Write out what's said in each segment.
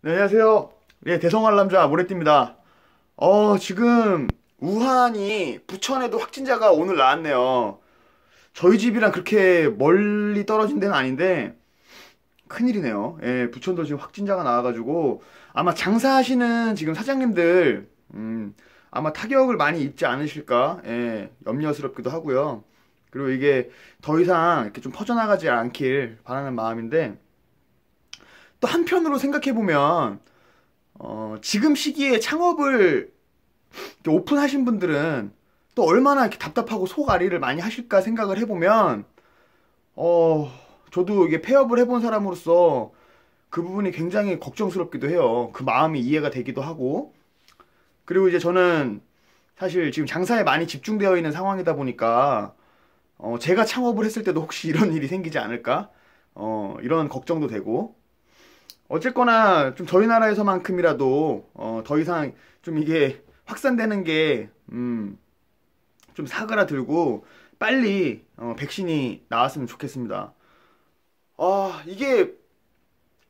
네, 안녕하세요. 예, 대성알람자 모래띠입니다. 어, 지금 우한이 부천에도 확진자가 오늘 나왔네요. 저희 집이랑 그렇게 멀리 떨어진 데는 아닌데 큰일이네요. 예, 부천도 지금 확진자가 나와가지고 아마 장사하시는 지금 사장님들 음, 아마 타격을 많이 입지 않으실까 예, 염려스럽기도 하고요. 그리고 이게 더 이상 이렇게 좀 퍼져나가지 않길 바라는 마음인데 또 한편으로 생각해 보면 어, 지금 시기에 창업을 오픈하신 분들은 또 얼마나 이렇게 답답하고 속앓이를 많이 하실까 생각을 해보면 어 저도 이게 폐업을 해본 사람으로서 그 부분이 굉장히 걱정스럽기도 해요. 그 마음이 이해가 되기도 하고 그리고 이제 저는 사실 지금 장사에 많이 집중되어 있는 상황이다 보니까 어, 제가 창업을 했을 때도 혹시 이런 일이 생기지 않을까 어, 이런 걱정도 되고 어쨌거나 좀 저희 나라에서만큼이라도 어, 더 이상 좀 이게 확산되는 게좀 음, 사그라들고 빨리 어, 백신이 나왔으면 좋겠습니다. 아 이게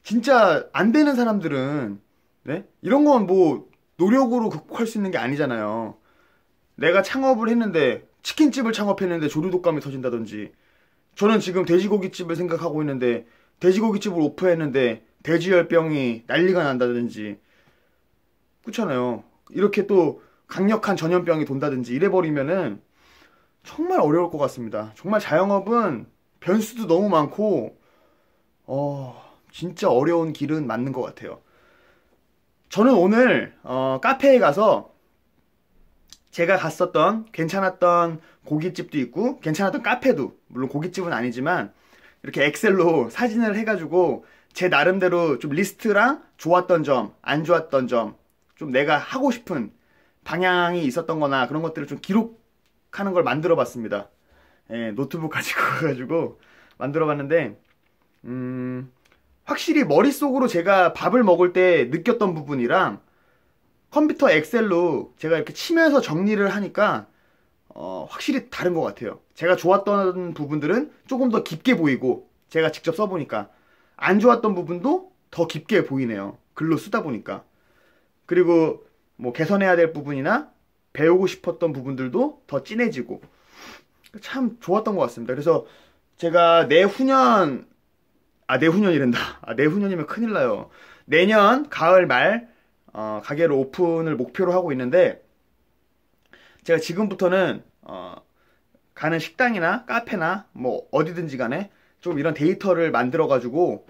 진짜 안 되는 사람들은 네? 이런 건 뭐 노력으로 극복할 수 있는 게 아니잖아요. 내가 창업을 했는데 치킨집을 창업했는데 조류독감이 터진다든지 저는 지금 돼지고기집을 생각하고 있는데 돼지고기집을 오프했는데 대지열병이 난리가 난다든지 그렇잖아요. 이렇게 또 강력한 전염병이 돈다든지 이래버리면은 정말 어려울 것 같습니다. 정말 자영업은 변수도 너무 많고 어 진짜 어려운 길은 맞는 것 같아요. 저는 오늘 어, 카페에 가서 제가 갔었던 괜찮았던 고깃집도 있고 괜찮았던 카페도 물론 고깃집은 아니지만 이렇게 엑셀로 사진을 해가지고 제 나름대로 좀 리스트랑 좋았던 점, 안 좋았던 점, 좀 내가 하고 싶은 방향이 있었던 거나 그런 것들을 좀 기록하는 걸 만들어 봤습니다. 예, 노트북 가지고 가가지고 만들어 봤는데, 음, 확실히 머릿속으로 제가 밥을 먹을 때 느꼈던 부분이랑 컴퓨터 엑셀로 제가 이렇게 치면서 정리를 하니까 어, 확실히 다른 것 같아요. 제가 좋았던 부분들은 조금 더 깊게 보이고 제가 직접 써보니까 안 좋았던 부분도 더 깊게 보이네요. 글로 쓰다 보니까. 그리고 뭐 개선해야 될 부분이나 배우고 싶었던 부분들도 더 진해지고 참 좋았던 것 같습니다. 그래서 제가 내후년 아 내후년이란다. 아 내후년이면 큰일 나요. 내년 가을 말 어, 가게를 오픈을 목표로 하고 있는데 제가 지금부터는 어, 가는 식당이나 카페나 뭐 어디든지 간에 좀 이런 데이터를 만들어 가지고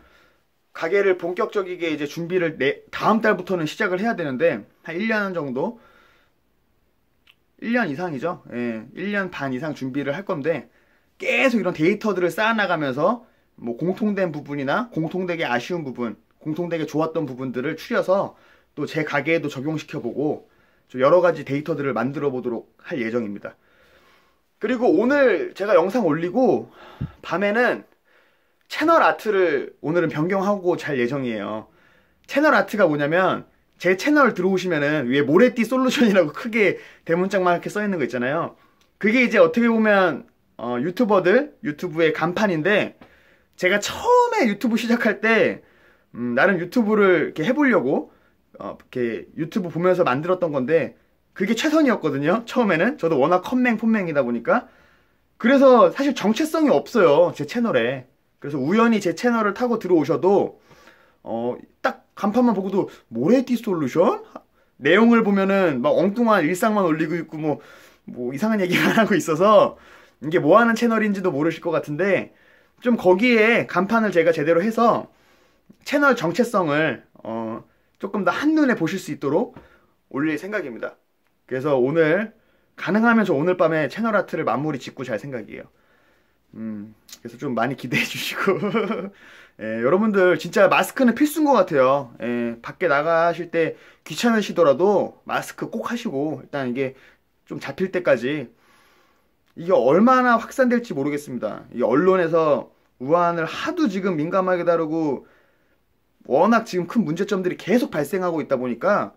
가게를 본격적이게 이제 준비를 내, 다음 달부터는 시작을 해야 되는데 한 1년 정도 1년 이상이죠. 예, 1년 반 이상 준비를 할 건데 계속 이런 데이터들을 쌓아 나가면서 뭐 공통된 부분이나 공통되게 아쉬운 부분, 공통되게 좋았던 부분들을 추려서 또 제 가게에도 적용시켜 보고 좀 여러 가지 데이터들을 만들어 보도록 할 예정입니다. 그리고 오늘 제가 영상 올리고 밤에는 채널 아트를 오늘은 변경하고 잘 예정이에요. 채널 아트가 뭐냐면 제 채널 들어오시면은 위에 모래띠 솔루션이라고 크게 대문짝만 이렇게 써 있는 거 있잖아요. 그게 이제 어떻게 보면 어, 유튜버들 유튜브의 간판인데 제가 처음에 유튜브 시작할 때 음, 나름 유튜브를 이렇게 해보려고 어, 이렇게 유튜브 보면서 만들었던 건데 그게 최선이었거든요. 처음에는 저도 워낙 컴맹 폰맹이다 보니까 그래서 사실 정체성이 없어요 제 채널에 그래서 우연히 제 채널을 타고 들어오셔도 어, 딱 간판만 보고도 모래티 솔루션? 내용을 보면은 막 엉뚱한 일상만 올리고 있고 뭐, 뭐 이상한 얘기만 하고 있어서 이게 뭐 하는 채널인지도 모르실 것 같은데 좀 거기에 간판을 제가 제대로 해서 채널 정체성을 어, 조금 더 한눈에 보실 수 있도록 올릴 생각입니다. 그래서 오늘 가능하면 저 오늘 밤에 채널 아트를 마무리 짓고 잘 생각이에요. 음, 그래서 좀 많이 기대해 주시고. 예, 여러분들 진짜 마스크는 필수인 것 같아요. 예, 밖에 나가실 때 귀찮으시더라도 마스크 꼭 하시고 일단 이게 좀 잡힐 때까지 이게 얼마나 확산될지 모르겠습니다. 이 언론에서 우한을 하도 지금 민감하게 다루고 워낙 지금 큰 문제점들이 계속 발생하고 있다 보니까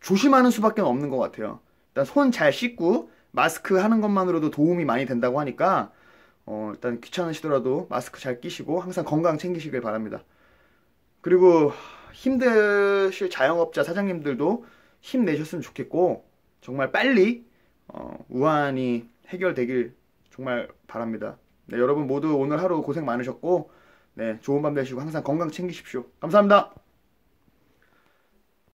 조심하는 수밖에 없는 것 같아요. 일단 손 잘 씻고 마스크 하는 것만으로도 도움이 많이 된다고 하니까 어, 일단 귀찮으시더라도 마스크 잘 끼시고 항상 건강 챙기시길 바랍니다. 그리고 힘드실 자영업자 사장님들도 힘내셨으면 좋겠고 정말 빨리 어, 우한이 해결되길 정말 바랍니다. 네, 여러분 모두 오늘 하루 고생 많으셨고 네, 좋은 밤 되시고 항상 건강 챙기십시오. 감사합니다.